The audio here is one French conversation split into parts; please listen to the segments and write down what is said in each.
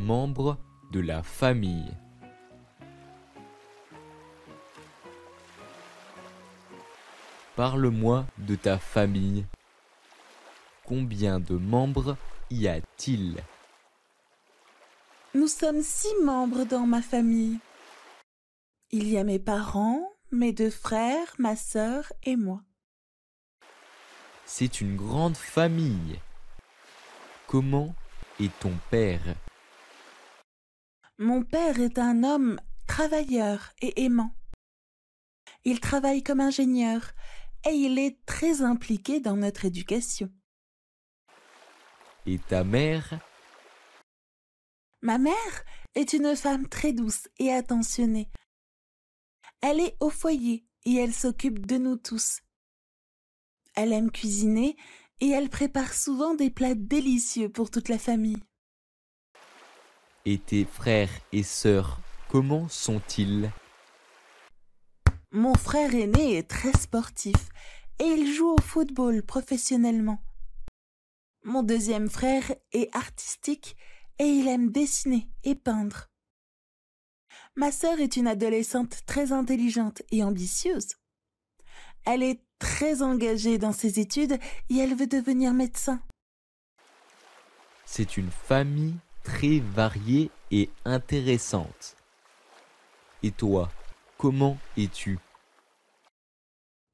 membre de la famille. Parle-moi de ta famille. Combien de membres y a-t-il Nous sommes six membres dans ma famille. Il y a mes parents, mes deux frères, ma sœur et moi. C'est une grande famille. Comment est ton père mon père est un homme travailleur et aimant. Il travaille comme ingénieur et il est très impliqué dans notre éducation. Et ta mère Ma mère est une femme très douce et attentionnée. Elle est au foyer et elle s'occupe de nous tous. Elle aime cuisiner et elle prépare souvent des plats délicieux pour toute la famille et tes frères et sœurs, comment sont-ils Mon frère aîné est très sportif et il joue au football professionnellement. Mon deuxième frère est artistique et il aime dessiner et peindre. Ma sœur est une adolescente très intelligente et ambitieuse. Elle est très engagée dans ses études et elle veut devenir médecin. C'est une famille très variée et intéressante. Et toi, comment es-tu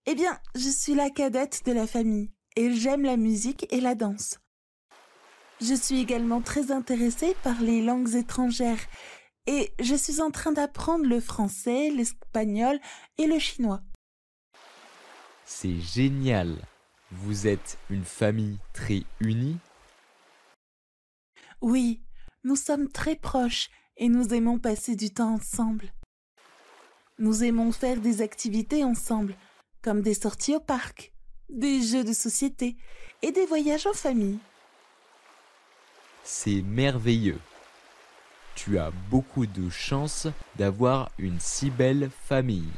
Eh bien, je suis la cadette de la famille et j'aime la musique et la danse. Je suis également très intéressée par les langues étrangères et je suis en train d'apprendre le français, l'espagnol et le chinois. C'est génial. Vous êtes une famille très unie Oui, nous sommes très proches et nous aimons passer du temps ensemble. Nous aimons faire des activités ensemble, comme des sorties au parc, des jeux de société et des voyages en famille. C'est merveilleux. Tu as beaucoup de chance d'avoir une si belle famille.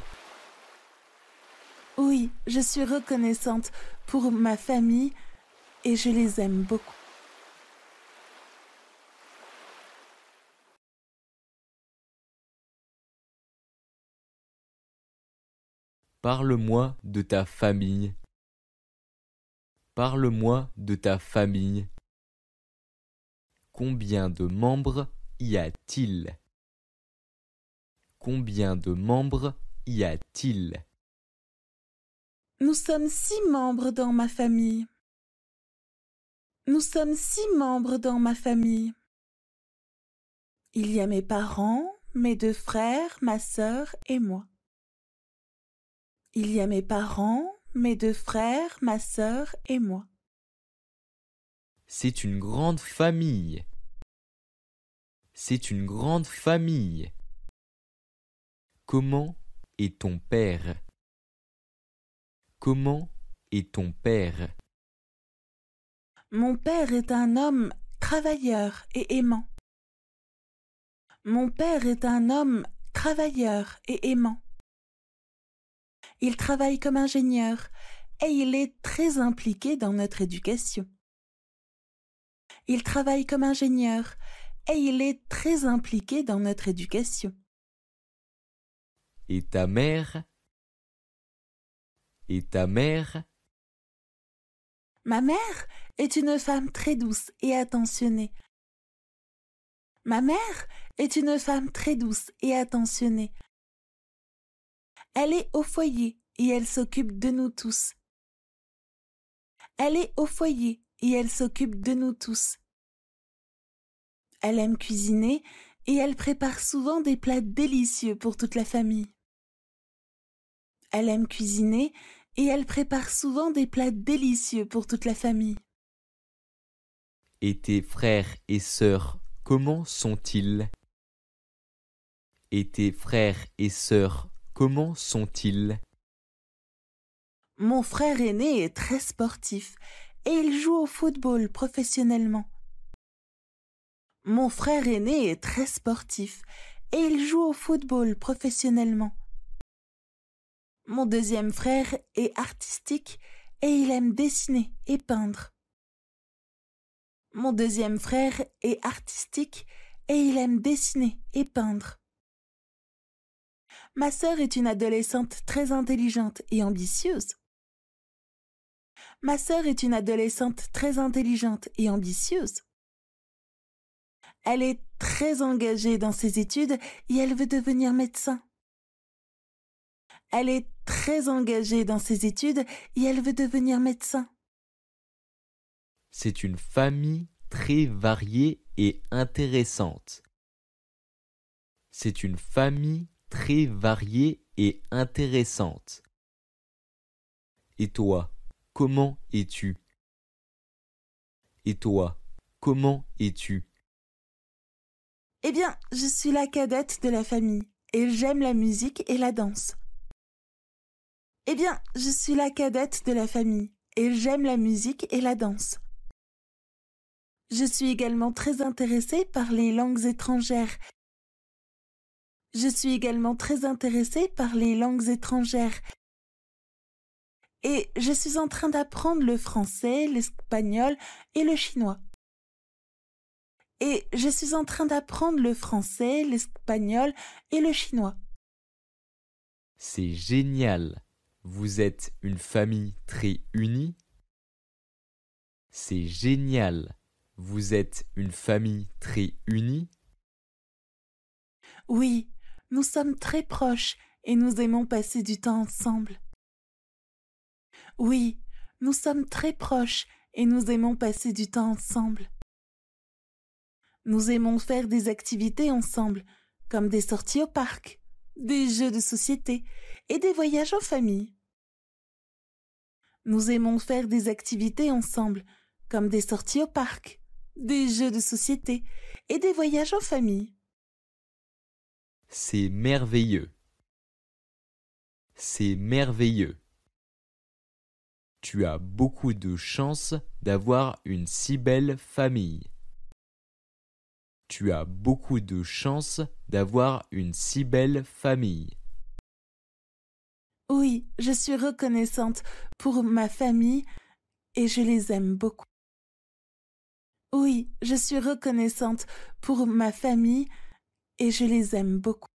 Oui, je suis reconnaissante pour ma famille et je les aime beaucoup. Parle-moi de ta famille. Parle-moi de ta famille. Combien de membres y a-t-il Combien de membres y a-t-il Nous sommes six membres dans ma famille. Nous sommes six membres dans ma famille. Il y a mes parents, mes deux frères, ma sœur et moi. Il y a mes parents, mes deux frères, ma sœur et moi. C'est une grande famille. C'est une grande famille. Comment est ton père Comment est ton père Mon père est un homme travailleur et aimant. Mon père est un homme travailleur et aimant il travaille comme ingénieur et il est très impliqué dans notre éducation. Il travaille comme ingénieur et il est très impliqué dans notre éducation. Et ta mère Et ta mère Ma mère est une femme très douce et attentionnée. Ma mère est une femme très douce et attentionnée. Elle est au foyer et elle s'occupe de nous tous. Elle est au foyer et elle s'occupe de nous tous. Elle aime cuisiner et elle prépare souvent des plats délicieux pour toute la famille. Elle aime cuisiner et elle prépare souvent des plats délicieux pour toute la famille. Et tes frères et sœurs, comment sont-ils Et tes frères et sœurs, Comment sont-ils Mon frère aîné est très sportif et il joue au football professionnellement. Mon frère aîné est très sportif et il joue au football professionnellement. Mon deuxième frère est artistique et il aime dessiner et peindre. Mon deuxième frère est artistique et il aime dessiner et peindre. Ma sœur est une adolescente très intelligente et ambitieuse. Ma sœur est une adolescente très intelligente et ambitieuse. Elle est très engagée dans ses études et elle veut devenir médecin. Elle est très engagée dans ses études et elle veut devenir médecin. C'est une famille très variée et intéressante. C'est une famille très variée et intéressante. Et toi, comment es-tu Et toi, comment es-tu Eh bien, je suis la cadette de la famille et j'aime la musique et la danse. Eh bien, je suis la cadette de la famille et j'aime la musique et la danse. Je suis également très intéressée par les langues étrangères je suis également très intéressée par les langues étrangères. Et je suis en train d'apprendre le français, l'espagnol et le chinois. Et je suis en train d'apprendre le français, l'espagnol et le chinois. C'est génial. Vous êtes une famille très unie. C'est génial. Vous êtes une famille très unie. Oui, nous sommes très proches et nous aimons passer du temps ensemble. Oui, nous sommes très proches et nous aimons passer du temps ensemble. Nous aimons faire des activités ensemble, comme des sorties au parc, des jeux de société et des voyages en famille. Nous aimons faire des activités ensemble, comme des sorties au parc, des jeux de société et des voyages en famille. C'est merveilleux. C'est merveilleux. Tu as beaucoup de chance d'avoir une si belle famille. Tu as beaucoup de chance d'avoir une si belle famille. Oui, je suis reconnaissante pour ma famille et je les aime beaucoup. Oui, je suis reconnaissante pour ma famille et je les aime beaucoup.